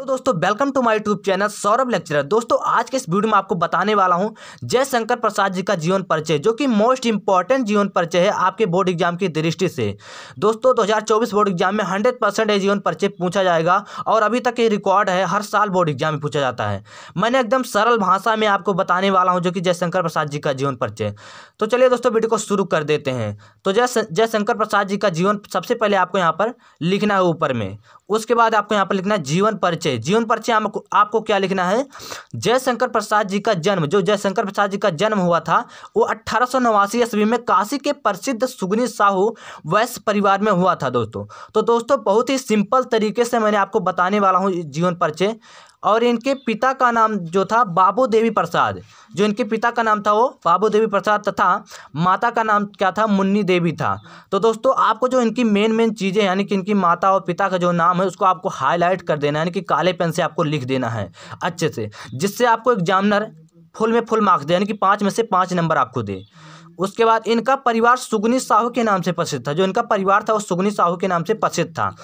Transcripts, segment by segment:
तो दोस्तों welcome to my YouTube channel Saurabh lecturer दोस्तों आज के इस वीडियो में आपको बताने वाला हूं जयशंकर प्रसाद जी का जीवन परिचय जो कि मोस्ट इंपॉर्टेंट जीवन परिचय है आपके बोर्ड एग्जाम की दृष्टि से दोस्तों 2024 बोर्ड एग्जाम में 100 परसेंट जीवन परिचय पूछा जाएगा और अभी तक ये रिकॉर्ड है हर साल बोर्ड एग्जाम में पूछा जाता है मैंने एकदम सरल भाषा में आपको बताने वाला हूँ जो कि जयशंकर प्रसाद जी का जीवन परिचय तो चलिए दोस्तों वीडियो को शुरू कर देते हैं तो जय जयशंकर प्रसाद जी का जीवन सबसे पहले आपको यहाँ पर लिखना है ऊपर में उसके बाद आपको यहाँ पर लिखना है जीवन परिचय परिचय जीवन परिचय आपको आपको क्या लिखना है जयशंकर प्रसाद जी का जन्म जो जयशंकर प्रसाद जी का जन्म हुआ था वो अट्ठारह ईस्वी में काशी के प्रसिद्ध सुगनी साहू वैश्य परिवार में हुआ था दोस्तों तो दोस्तों बहुत ही सिंपल तरीके से मैंने आपको बताने वाला हूँ जीवन परिचय और इनके पिता का नाम जो था बाबू देवी प्रसाद जो इनके पिता का नाम था वो बाबू देवी प्रसाद तथा माता का नाम क्या था मुन्नी देवी था तो दोस्तों आपको जो इनकी मेन मेन चीज़ें यानी कि इनकी माता और पिता का जो नाम है उसको आपको हाईलाइट कर देना यानी कि काले पेन से आपको लिख देना है अच्छे से जिससे आपको एग्जामिनर फुल में फुल मार्क्स दे यानी कि पाँच में से पाँच नंबर आपको दे उसके बाद इनका परिवार सुगनी साहू के नाम से प्रसिद्ध था जो इनका परिवार था वो सुगनी साहू के नाम से प्रसिद्ध था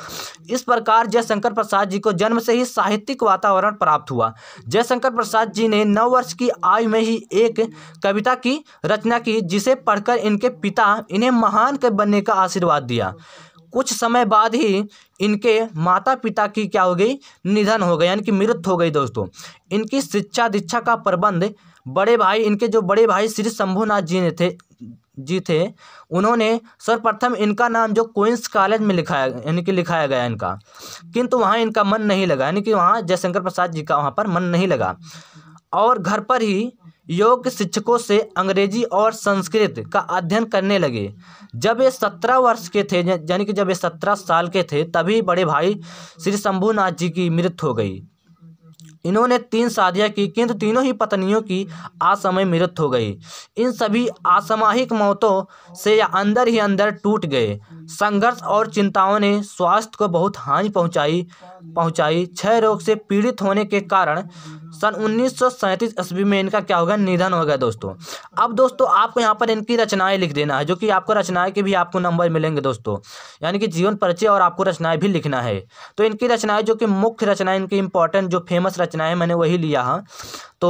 इस प्रकार जयशंकर प्रसाद जी को जन्म से ही साहित्यिक वातावरण प्राप्त हुआ जयशंकर प्रसाद जी ने नौ वर्ष की आयु में ही एक कविता की रचना की जिसे पढ़कर इनके पिता इन्हें महान कवि बनने का आशीर्वाद दिया कुछ समय बाद ही इनके माता पिता की क्या हो गई निधन हो गई यानी कि मृत हो गई दोस्तों इनकी शिक्षा दीक्षा का प्रबंध बड़े भाई इनके जो बड़े भाई श्री शंभुनाथ जी ने थे जी थे उन्होंने सर्वप्रथम इनका नाम जो क्वींस कॉलेज में लिखाया यानी कि लिखाया गया इनका किंतु वहाँ इनका मन नहीं लगा यानी कि वहाँ जयशंकर प्रसाद जी का वहाँ पर मन नहीं लगा और घर पर ही योग शिक्षकों से अंग्रेजी और संस्कृत का अध्ययन करने लगे जब ये सत्रह वर्ष के थे यानी कि जब ये सत्रह साल के थे तभी बड़े भाई श्री शंभुनाथ जी की मृत्यु हो गई इन्होंने तीन शादियाँ की किंतु तीनों ही पत्नियों की असमय मृत्यु हो गई इन सभी असामाहिक मौतों से या अंदर ही अंदर टूट गए संघर्ष और चिंताओं ने स्वास्थ्य को बहुत हानि पहुंचाई पहुंचाई क्षय रोग से पीड़ित होने के कारण सन उन्नीस ईस्वी में इनका क्या हो गया निधन हो गया दोस्तों अब दोस्तों आपको यहाँ पर इनकी रचनाएं लिख देना है जो कि आपको रचनाएं के भी आपको नंबर मिलेंगे दोस्तों यानी कि जीवन परिचय और आपको रचनाएं भी लिखना है तो इनकी रचनाएं जो कि मुख्य रचनाएं इनकी इंपॉर्टेंट जो फेमस रचनाएं मैंने वही लिया है हाँ। तो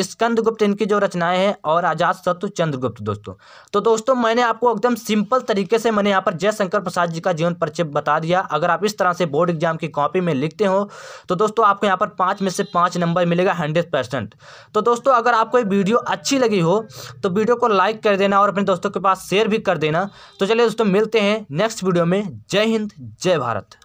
स्कंदगुप्त इनकी जो रचनाएं हैं और आजाद शत्रु चंद्रगुप्त दोस्तों तो दोस्तों मैंने आपको एकदम सिंपल तरीके से मैंने यहाँ पर जयशंकर प्रसाद जी का जीवन परिचय बता दिया अगर आप इस तरह से बोर्ड एग्जाम की कॉपी में लिखते हो तो दोस्तों आपको यहाँ पर पाँच में से पाँच नंबर मिलेगा मिलेगा हंड्रेड परसेंट तो दोस्तों अगर आपको ये वीडियो अच्छी लगी हो तो वीडियो को लाइक कर देना और अपने दोस्तों के पास शेयर भी कर देना तो चलिए दोस्तों मिलते हैं नेक्स्ट वीडियो में जय हिंद जय भारत